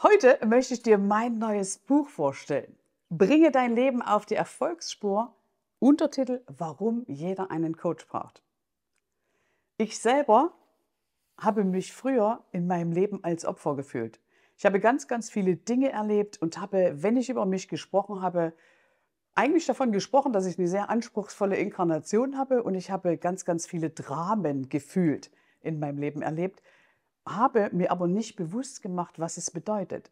Heute möchte ich dir mein neues Buch vorstellen. Bringe dein Leben auf die Erfolgsspur. Untertitel Warum jeder einen Coach braucht. Ich selber habe mich früher in meinem Leben als Opfer gefühlt. Ich habe ganz, ganz viele Dinge erlebt und habe, wenn ich über mich gesprochen habe, eigentlich davon gesprochen, dass ich eine sehr anspruchsvolle Inkarnation habe und ich habe ganz, ganz viele Dramen gefühlt in meinem Leben erlebt, habe mir aber nicht bewusst gemacht, was es bedeutet.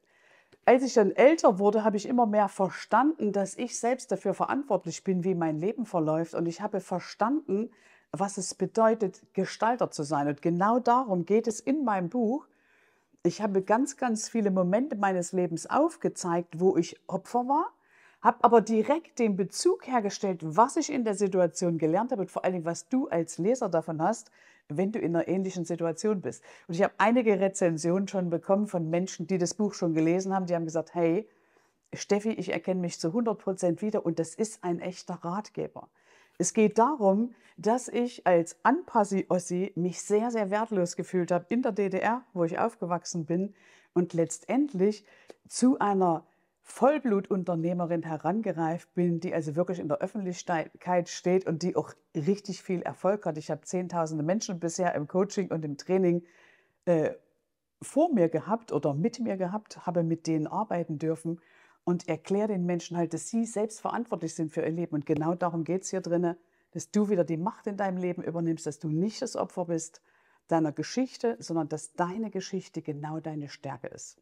Als ich dann älter wurde, habe ich immer mehr verstanden, dass ich selbst dafür verantwortlich bin, wie mein Leben verläuft. Und ich habe verstanden, was es bedeutet, Gestalter zu sein. Und genau darum geht es in meinem Buch. Ich habe ganz, ganz viele Momente meines Lebens aufgezeigt, wo ich Opfer war, habe aber direkt den Bezug hergestellt, was ich in der Situation gelernt habe und vor allem, was du als Leser davon hast, wenn du in einer ähnlichen Situation bist. Und ich habe einige Rezensionen schon bekommen von Menschen, die das Buch schon gelesen haben, die haben gesagt, hey, Steffi, ich erkenne mich zu 100 Prozent wieder und das ist ein echter Ratgeber. Es geht darum, dass ich als Anpassi-Ossi mich sehr, sehr wertlos gefühlt habe in der DDR, wo ich aufgewachsen bin und letztendlich zu einer Vollblutunternehmerin herangereift bin, die also wirklich in der Öffentlichkeit steht und die auch richtig viel Erfolg hat. Ich habe zehntausende Menschen bisher im Coaching und im Training äh, vor mir gehabt oder mit mir gehabt, habe mit denen arbeiten dürfen und erkläre den Menschen halt, dass sie selbst verantwortlich sind für ihr Leben. Und genau darum geht es hier drinne, dass du wieder die Macht in deinem Leben übernimmst, dass du nicht das Opfer bist deiner Geschichte, sondern dass deine Geschichte genau deine Stärke ist.